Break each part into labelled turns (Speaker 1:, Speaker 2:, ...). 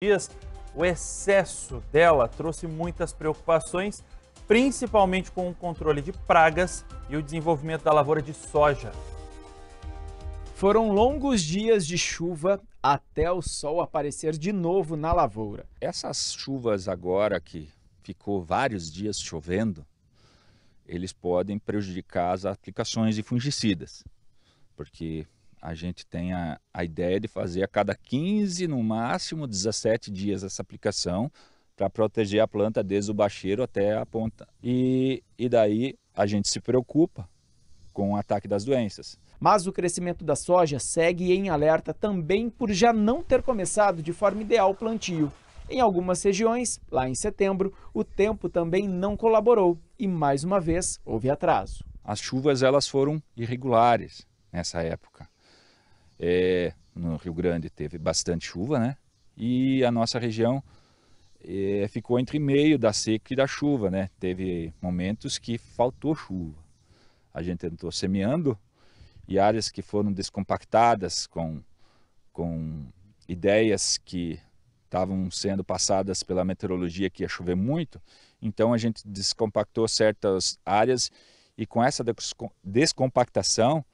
Speaker 1: dias, o excesso dela trouxe muitas preocupações, principalmente
Speaker 2: com o controle de pragas e o desenvolvimento da lavoura de soja. Foram longos dias de chuva até o sol aparecer de novo na lavoura. Essas chuvas agora que ficou vários dias chovendo,
Speaker 1: eles podem prejudicar as aplicações de fungicidas, porque a gente tem a, a ideia de fazer a cada 15, no máximo 17 dias essa aplicação para proteger a planta desde o bacheiro até a ponta. E, e daí a gente se preocupa com o ataque das doenças.
Speaker 2: Mas o crescimento da soja segue em alerta também por já não ter começado de forma ideal o plantio. Em algumas regiões, lá em setembro, o tempo também não colaborou e mais uma vez houve atraso. As chuvas elas foram irregulares
Speaker 1: nessa época. É, no Rio Grande teve bastante chuva, né? E a nossa região é, ficou entre meio da seca e da chuva, né? Teve momentos que faltou chuva. A gente tentou semeando e áreas que foram descompactadas com, com ideias que estavam sendo passadas pela meteorologia que ia chover muito, então a gente descompactou certas áreas e com essa descompactação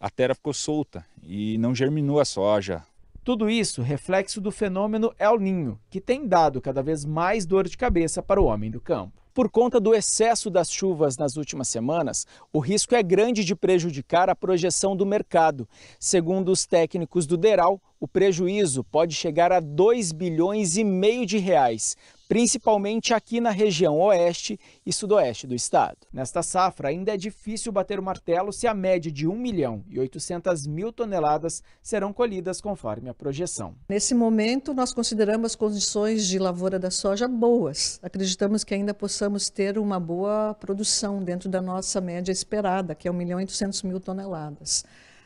Speaker 1: a terra ficou
Speaker 2: solta e não germinou a soja. Tudo isso reflexo do fenômeno El Ninho, que tem dado cada vez mais dor de cabeça para o homem do campo. Por conta do excesso das chuvas nas últimas semanas, o risco é grande de prejudicar a projeção do mercado. Segundo os técnicos do Deral, o prejuízo pode chegar a 2 bilhões e meio de reais, principalmente aqui na região oeste e sudoeste do estado. Nesta safra, ainda é difícil bater o martelo se a média de 1 milhão e 800 mil toneladas serão colhidas conforme a projeção.
Speaker 3: Nesse momento, nós consideramos condições de lavoura da soja boas. Acreditamos que ainda possamos ter uma boa produção dentro da nossa média esperada, que é 1 milhão e 800 mil toneladas.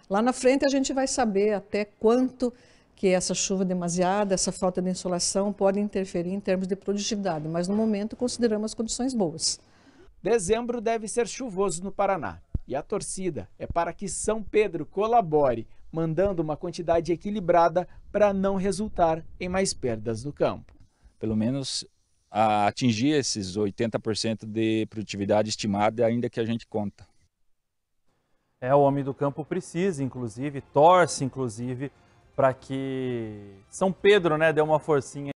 Speaker 3: Lá na frente, a gente vai saber até quanto que essa chuva demasiada, essa falta de insolação pode interferir em termos de produtividade, mas no momento consideramos as condições boas.
Speaker 2: Dezembro deve ser chuvoso no Paraná e a torcida é para que São Pedro colabore, mandando uma quantidade equilibrada para não resultar em mais perdas no campo. Pelo menos
Speaker 1: atingir esses 80% de produtividade estimada, é ainda que a gente conta. É, o homem do campo precisa, inclusive, torce, inclusive, para que São Pedro, né, dê uma forcinha